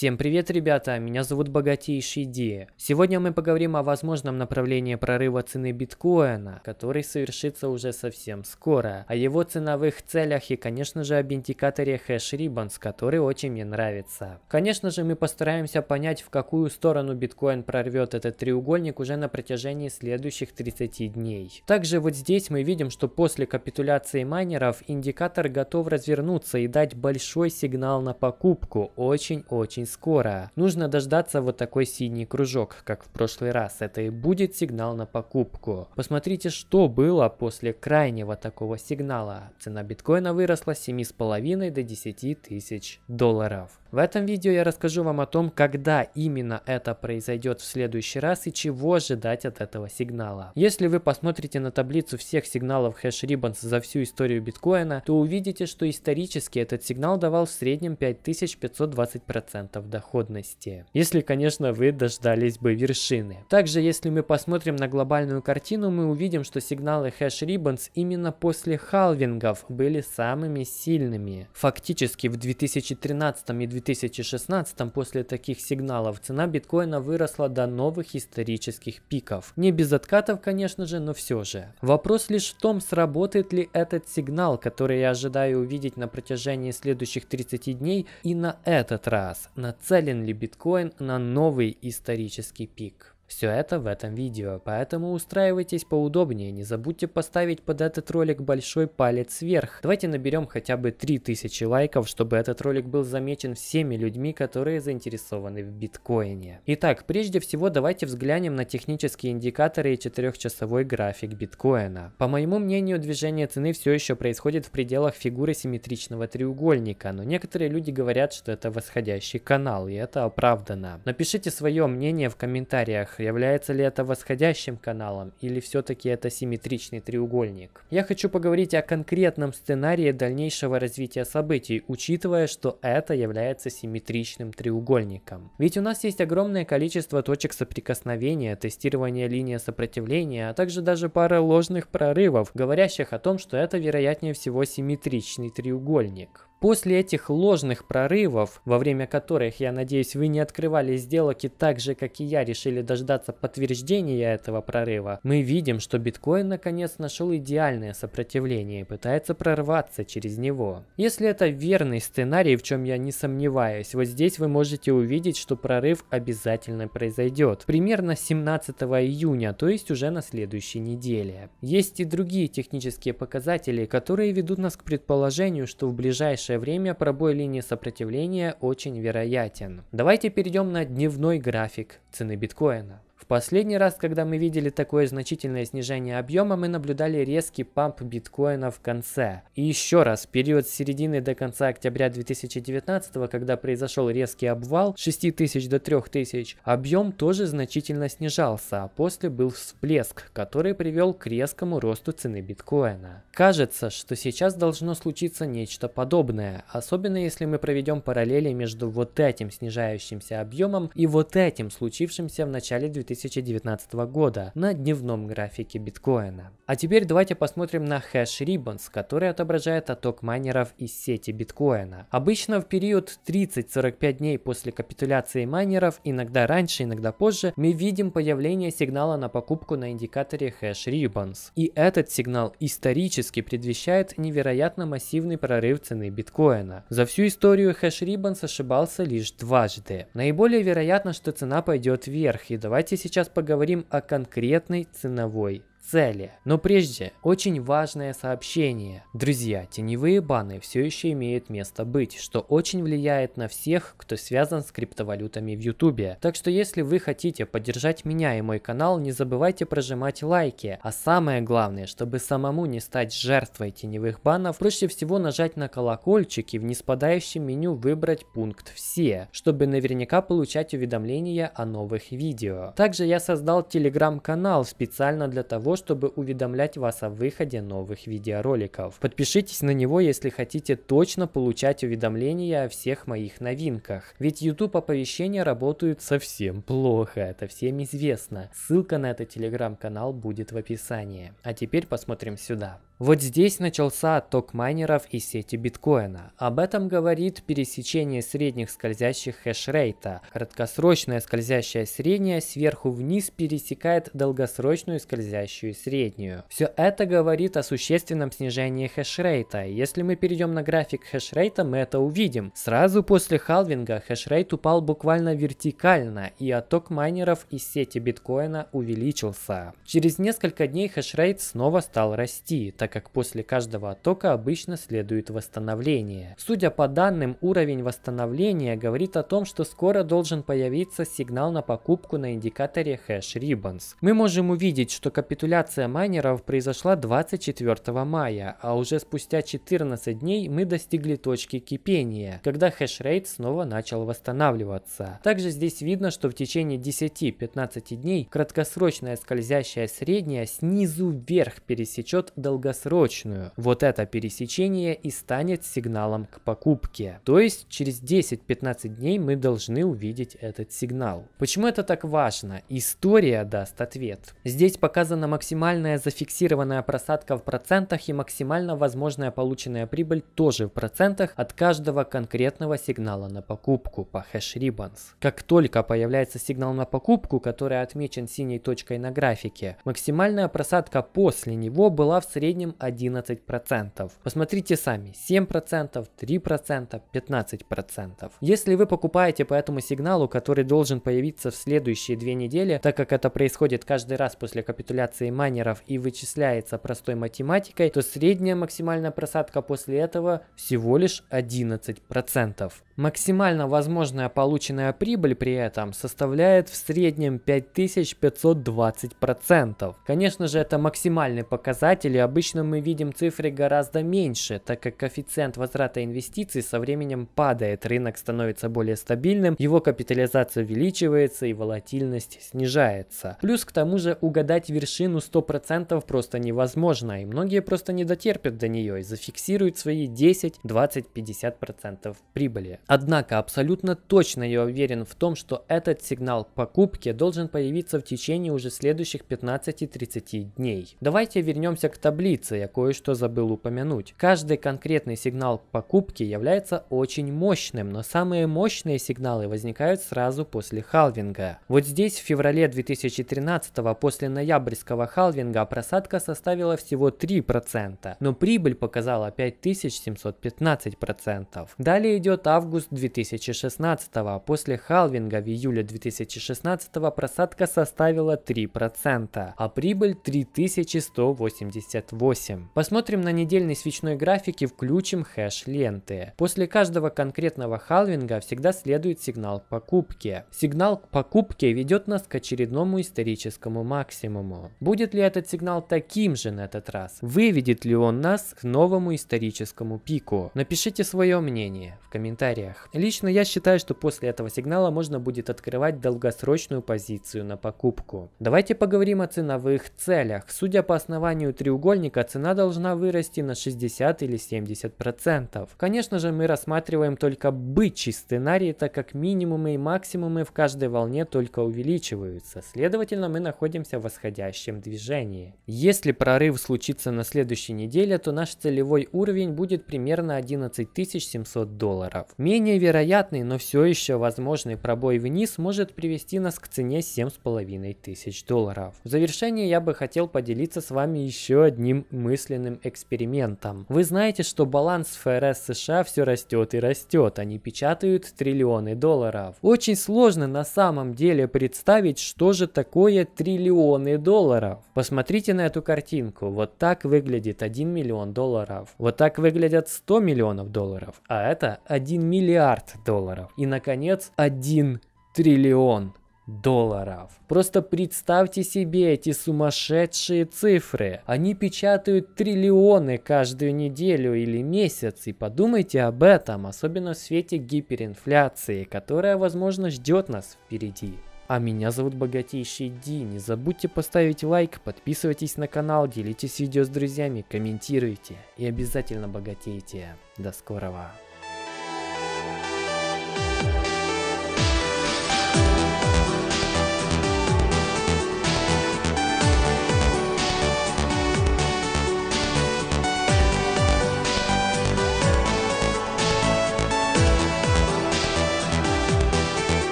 Всем привет, ребята! Меня зовут Богатейший Ди. Сегодня мы поговорим о возможном направлении прорыва цены биткоина, который совершится уже совсем скоро, о его ценовых целях и, конечно же, об индикаторе хэш Ribbons, который очень мне нравится. Конечно же, мы постараемся понять, в какую сторону биткоин прорвет этот треугольник уже на протяжении следующих 30 дней. Также вот здесь мы видим, что после капитуляции майнеров индикатор готов развернуться и дать большой сигнал на покупку очень-очень скоро. Нужно дождаться вот такой синий кружок, как в прошлый раз. Это и будет сигнал на покупку. Посмотрите, что было после крайнего такого сигнала. Цена биткоина выросла с 7,5 до 10 тысяч долларов. В этом видео я расскажу вам о том, когда именно это произойдет в следующий раз и чего ожидать от этого сигнала. Если вы посмотрите на таблицу всех сигналов хэш Ribbons за всю историю биткоина, то увидите, что исторически этот сигнал давал в среднем 5520% процентов доходности. Если, конечно, вы дождались бы вершины. Также, если мы посмотрим на глобальную картину, мы увидим, что сигналы хэш Ribbons именно после халвингов были самыми сильными. Фактически в 2013 и 2016 после таких сигналов цена биткоина выросла до новых исторических пиков. Не без откатов, конечно же, но все же. Вопрос лишь в том, сработает ли этот сигнал, который я ожидаю увидеть на протяжении следующих 30 дней и на этот раз, на нацелен ли биткоин на новый исторический пик. Все это в этом видео, поэтому устраивайтесь поудобнее, не забудьте поставить под этот ролик большой палец вверх. Давайте наберем хотя бы 3000 лайков, чтобы этот ролик был замечен всеми людьми, которые заинтересованы в биткоине. Итак, прежде всего давайте взглянем на технические индикаторы и 4-часовой график биткоина. По моему мнению, движение цены все еще происходит в пределах фигуры симметричного треугольника, но некоторые люди говорят, что это восходящий канал, и это оправдано. Напишите свое мнение в комментариях, Является ли это восходящим каналом или все-таки это симметричный треугольник? Я хочу поговорить о конкретном сценарии дальнейшего развития событий, учитывая, что это является симметричным треугольником. Ведь у нас есть огромное количество точек соприкосновения, тестирования линии сопротивления, а также даже пара ложных прорывов, говорящих о том, что это вероятнее всего симметричный треугольник. После этих ложных прорывов, во время которых, я надеюсь, вы не открывали сделки так же, как и я, решили дождаться подтверждения этого прорыва, мы видим, что биткоин наконец нашел идеальное сопротивление и пытается прорваться через него. Если это верный сценарий, в чем я не сомневаюсь, вот здесь вы можете увидеть, что прорыв обязательно произойдет. Примерно 17 июня, то есть уже на следующей неделе. Есть и другие технические показатели, которые ведут нас к предположению, что в ближайшее ближайшее время пробой линии сопротивления очень вероятен. Давайте перейдем на дневной график цены биткоина последний раз, когда мы видели такое значительное снижение объема, мы наблюдали резкий памп биткоина в конце. И еще раз, период с середины до конца октября 2019, когда произошел резкий обвал 6000 до 3000, объем тоже значительно снижался, а после был всплеск, который привел к резкому росту цены биткоина. Кажется, что сейчас должно случиться нечто подобное, особенно если мы проведем параллели между вот этим снижающимся объемом и вот этим случившимся в начале 2019 2019 года на дневном графике биткоина. А теперь давайте посмотрим на хэш Ribbons, который отображает отток майнеров из сети биткоина. Обычно в период 30-45 дней после капитуляции майнеров, иногда раньше, иногда позже, мы видим появление сигнала на покупку на индикаторе хэш Ribbons. И этот сигнал исторически предвещает невероятно массивный прорыв цены биткоина. За всю историю хэш Ribbons ошибался лишь дважды. Наиболее вероятно, что цена пойдет вверх, и давайте сейчас сейчас поговорим о конкретной ценовой цели. Но прежде, очень важное сообщение. Друзья, теневые баны все еще имеют место быть, что очень влияет на всех, кто связан с криптовалютами в ютубе. Так что если вы хотите поддержать меня и мой канал, не забывайте прожимать лайки. А самое главное, чтобы самому не стать жертвой теневых банов, проще всего нажать на колокольчик и в неспадающем меню выбрать пункт «Все», чтобы наверняка получать уведомления о новых видео. Также я создал телеграм-канал специально для того, чтобы уведомлять вас о выходе новых видеороликов. Подпишитесь на него, если хотите точно получать уведомления о всех моих новинках. Ведь YouTube оповещения работают совсем плохо, это всем известно. Ссылка на этот телеграм-канал будет в описании. А теперь посмотрим сюда. Вот здесь начался отток майнеров из сети биткоина. Об этом говорит пересечение средних скользящих хешрейта. Краткосрочная скользящая средняя сверху вниз пересекает долгосрочную скользящую среднюю. Все это говорит о существенном снижении хешрейта. Если мы перейдем на график хешрейта, мы это увидим. Сразу после халвинга хешрейт упал буквально вертикально, и отток майнеров из сети биткоина увеличился. Через несколько дней хешрейт снова стал расти, так так как после каждого оттока обычно следует восстановление. Судя по данным, уровень восстановления говорит о том, что скоро должен появиться сигнал на покупку на индикаторе Hash Ribbons. Мы можем увидеть, что капитуляция майнеров произошла 24 мая, а уже спустя 14 дней мы достигли точки кипения, когда хешрейт снова начал восстанавливаться. Также здесь видно, что в течение 10-15 дней краткосрочная скользящая средняя снизу вверх пересечет долгосрочную долгосрочную. Вот это пересечение и станет сигналом к покупке. То есть через 10-15 дней мы должны увидеть этот сигнал. Почему это так важно? История даст ответ. Здесь показана максимальная зафиксированная просадка в процентах и максимально возможная полученная прибыль тоже в процентах от каждого конкретного сигнала на покупку по хэш ribbons. Как только появляется сигнал на покупку, который отмечен синей точкой на графике, максимальная просадка после него была в среднем 7-11%. Посмотрите сами, 7%, 3%, 15%. Если вы покупаете по этому сигналу, который должен появиться в следующие две недели, так как это происходит каждый раз после капитуляции майнеров и вычисляется простой математикой, то средняя максимальная просадка после этого всего лишь 11%. Максимально возможная полученная прибыль при этом составляет в среднем 5520%. Конечно же, это максимальный показатель, и обычно мы видим цифры гораздо меньше, так как коэффициент возврата инвестиций со временем падает, рынок становится более стабильным, его капитализация увеличивается и волатильность снижается. Плюс к тому же угадать вершину 100% просто невозможно, и многие просто не дотерпят до нее и зафиксируют свои 10, 20, 50% прибыли. Однако абсолютно точно я уверен в том, что этот сигнал покупки должен появиться в течение уже следующих 15-30 дней. Давайте вернемся к таблице, я кое-что забыл упомянуть. Каждый конкретный сигнал покупки является очень мощным, но самые мощные сигналы возникают сразу после халвинга. Вот здесь в феврале 2013 после ноябрьского халвинга просадка составила всего 3%, но прибыль показала 5715%. Далее идет август август 2016, а после халвинга в июле 2016 просадка составила 3%, а прибыль 3188. Посмотрим на недельный свечной график и включим хэш ленты. После каждого конкретного халвинга всегда следует сигнал покупки. Сигнал к покупке ведет нас к очередному историческому максимуму. Будет ли этот сигнал таким же на этот раз? Выведет ли он нас к новому историческому пику? Напишите свое мнение в комментариях комментариях. Лично я считаю, что после этого сигнала можно будет открывать долгосрочную позицию на покупку. Давайте поговорим о ценовых целях. Судя по основанию треугольника, цена должна вырасти на 60 или 70%. процентов. Конечно же, мы рассматриваем только бычий сценарий, так как минимумы и максимумы в каждой волне только увеличиваются. Следовательно, мы находимся в восходящем движении. Если прорыв случится на следующей неделе, то наш целевой уровень будет примерно 11 700 долларов. Менее вероятный, но все еще возможный пробой вниз может привести нас к цене 7,5 тысяч долларов. В завершение я бы хотел поделиться с вами еще одним мысленным экспериментом. Вы знаете, что баланс ФРС США все растет и растет, они печатают триллионы долларов. Очень сложно на самом деле представить, что же такое триллионы долларов. Посмотрите на эту картинку, вот так выглядит 1 миллион долларов, вот так выглядят 100 миллионов долларов, а это 1 миллион миллиард долларов. И, наконец, 1 триллион долларов. Просто представьте себе эти сумасшедшие цифры. Они печатают триллионы каждую неделю или месяц. И подумайте об этом, особенно в свете гиперинфляции, которая, возможно, ждет нас впереди. А меня зовут Богатейший Ди. Не забудьте поставить лайк, подписывайтесь на канал, делитесь видео с друзьями, комментируйте и обязательно богатейте. До скорого.